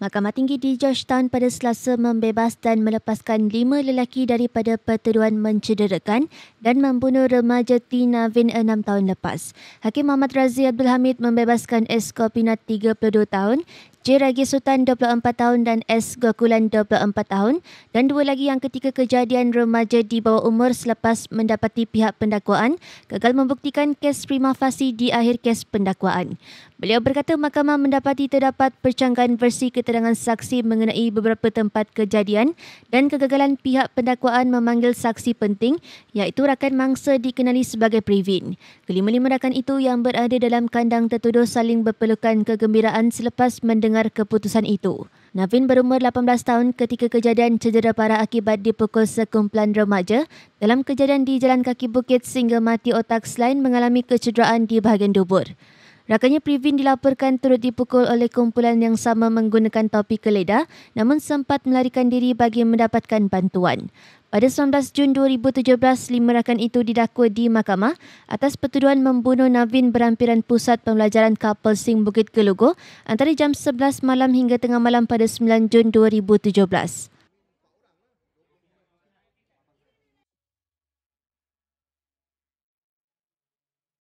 Mahkamah Tinggi di Georgetown pada selasa membebas dan melepaskan lima lelaki daripada pertuduhan mencederakan dan membunuh remaja Tina Vin enam tahun lepas. Hakim Muhammad Razi Abdul Hamid membebaskan S. Kopina 32 tahun, J. Ragi Sultan 24 tahun dan S. Gokulan 24 tahun dan dua lagi yang ketika kejadian remaja di bawah umur selepas mendapati pihak pendakwaan gagal membuktikan kes prima facie di akhir kes pendakwaan. Beliau berkata mahkamah mendapati terdapat percanggahan versi ketika keterangan saksi mengenai beberapa tempat kejadian dan kegagalan pihak pendakwaan memanggil saksi penting iaitu rakan mangsa dikenali sebagai Previn. Kelima-lima rakan itu yang berada dalam kandang tertuduh saling berpelukan kegembiraan selepas mendengar keputusan itu. Navin berumur 18 tahun ketika kejadian cedera parah akibat dipukul sekumpulan remaja dalam kejadian di jalan kaki bukit sehingga mati otak selain mengalami kecederaan di bahagian dubur. Rakannya Previn dilaporkan turut dipukul oleh kumpulan yang sama menggunakan topi keledar namun sempat melarikan diri bagi mendapatkan bantuan. Pada 19 Jun 2017, lima rakan itu didakwa di mahkamah atas pertuduhan membunuh Navin berhampiran pusat pembelajaran kapal Sing Bukit Gelugo antara jam 11 malam hingga tengah malam pada 9 Jun 2017.